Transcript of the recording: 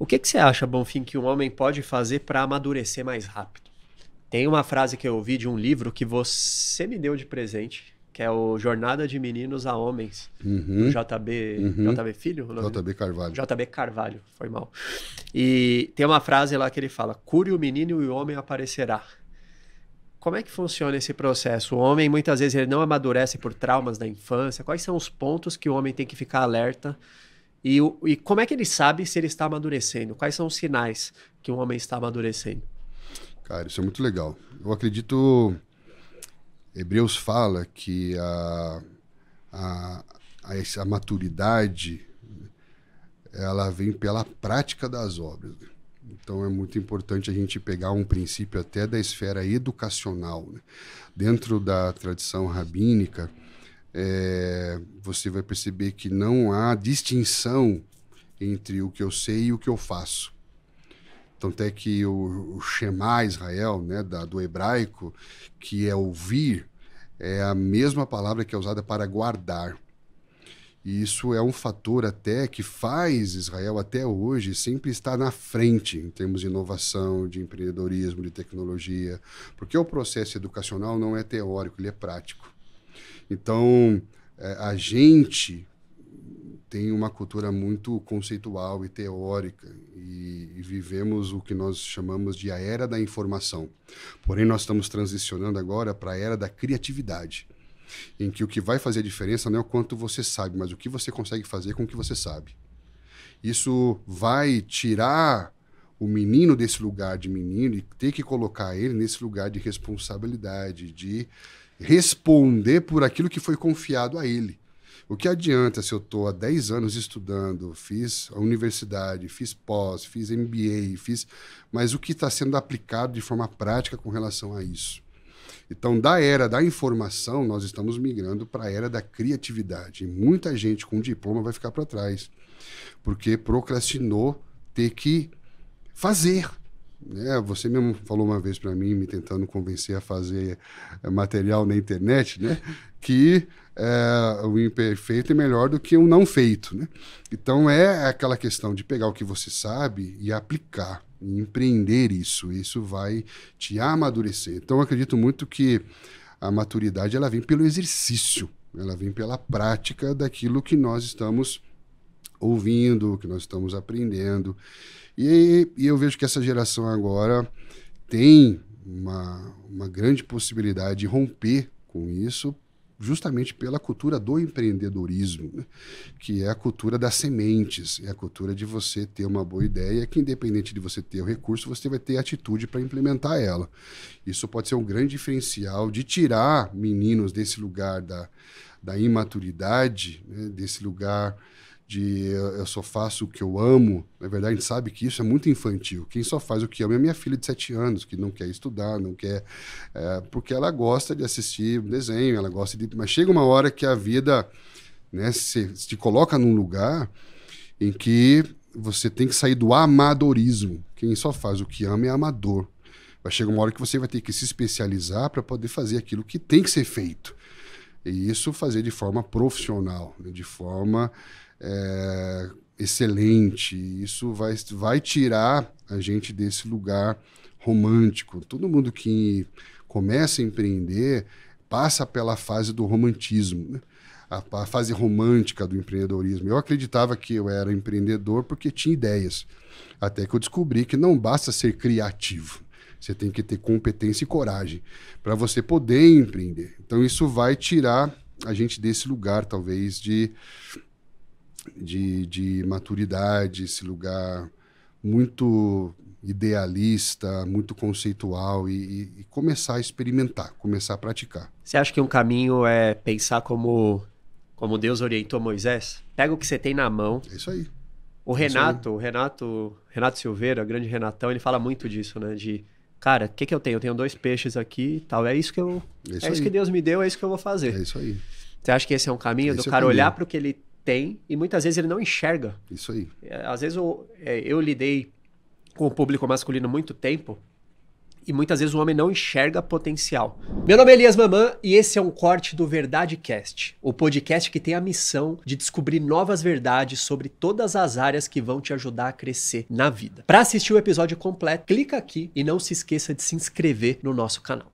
O que, que você acha, Bonfim, que um homem pode fazer para amadurecer mais rápido? Tem uma frase que eu ouvi de um livro que você me deu de presente, que é o Jornada de Meninos a Homens, uhum. JB, uhum. JB Filho? JB Carvalho. JB Carvalho, foi mal. E tem uma frase lá que ele fala, cure o menino e o homem aparecerá. Como é que funciona esse processo? O homem, muitas vezes, ele não amadurece por traumas da infância. Quais são os pontos que o homem tem que ficar alerta e, e como é que ele sabe se ele está amadurecendo? Quais são os sinais que um homem está amadurecendo? Cara, isso é muito legal. Eu acredito. Hebreus fala que a, a, a, a maturidade ela vem pela prática das obras. Então é muito importante a gente pegar um princípio até da esfera educacional. Né? Dentro da tradição rabínica, é, você vai perceber que não há distinção entre o que eu sei e o que eu faço. Tanto é que o, o Shema Israel, né, da, do hebraico, que é ouvir, é a mesma palavra que é usada para guardar. E isso é um fator até que faz Israel até hoje sempre estar na frente em termos de inovação, de empreendedorismo, de tecnologia, porque o processo educacional não é teórico, ele é prático. Então, é, a gente tem uma cultura muito conceitual e teórica e, e, vivemos o que nós chamamos de a era da informação. Porém, nós estamos transicionando agora para a era da criatividade, em que o que vai fazer a diferença não é o quanto você sabe, mas o que você consegue fazer com o que você sabe. Isso vai tirar o menino desse lugar de menino e ter que colocar ele nesse lugar de responsabilidade, de responder por aquilo que foi confiado a ele. O que adianta se eu estou há 10 anos estudando, fiz a universidade, fiz pós, fiz MBA, fiz. Mas o que está sendo aplicado de forma prática com relação a isso? Então, da era da informação, nós estamos migrando para a era da criatividade. E muita gente com diploma vai ficar para trás, porque procrastinou ter que fazer. É, você mesmo falou uma vez para mim, me tentando convencer a fazer é, material na internet, né? Que é, o imperfeito é melhor do que o não feito, né? Então é aquela questão de pegar o que você sabe e aplicar, e empreender isso. Isso vai te amadurecer. Então eu acredito muito que a maturidade ela vem pelo exercício, ela vem pela prática daquilo que nós estamos ouvindo, o que nós estamos aprendendo. E, e eu vejo que essa geração agora tem uma, uma grande possibilidade de romper com isso, justamente pela cultura do empreendedorismo, né? que é a cultura das sementes, é a cultura de você ter uma boa ideia, que independente de você ter o recurso, você vai ter atitude para implementar ela. Isso pode ser um grande diferencial de tirar meninos desse lugar da, da imaturidade, né? desse lugar de eu só faço o que eu amo, na verdade a gente sabe que isso é muito infantil. Quem só faz o que ama é minha filha de 7 anos, que não quer estudar, não quer. É, porque ela gosta de assistir desenho, ela gosta de. Mas chega uma hora que a vida né, se, se te coloca num lugar em que você tem que sair do amadorismo. Quem só faz o que ama é amador. Vai chegar uma hora que você vai ter que se especializar para poder fazer aquilo que tem que ser feito. E isso fazer de forma profissional, né, de forma é, excelente. Isso vai, vai tirar a gente desse lugar romântico. Todo mundo que começa a empreender passa pela fase do romantismo, né? a, a, fase romântica do empreendedorismo. Eu acreditava que eu era empreendedor porque tinha ideias, até que eu descobri que não basta ser criativo. Você tem que ter competência e coragem para você poder empreender. Então, isso vai tirar a gente desse lugar, talvez, de de, de maturidade, esse lugar muito idealista, muito conceitual e, e, começar a experimentar, começar a praticar. Você acha que um caminho é pensar como como Deus orientou Moisés? Pega o que você tem na mão. É isso aí. O é Renato, é aí. o Renato, Renato Silveira, grande Renatão, ele fala muito disso, né? De cara, o que, que eu tenho? Eu tenho dois peixes aqui, e tal. É isso que eu, é isso, é isso que Deus me deu, é isso que eu vou fazer. É isso aí. Você acha que esse é um caminho esse do é cara caminho. olhar para o que ele tem e muitas vezes ele não enxerga. Isso aí. É, às vezes eu, é, eu lidei com o público masculino muito tempo e muitas vezes o homem não enxerga potencial. Meu nome é Elias Mamã e esse é um corte do Verdade Cast, o podcast que tem a missão de descobrir novas verdades sobre todas as áreas que vão te ajudar a crescer na vida. Para assistir o episódio completo, clica aqui e não se esqueça de se inscrever no nosso canal.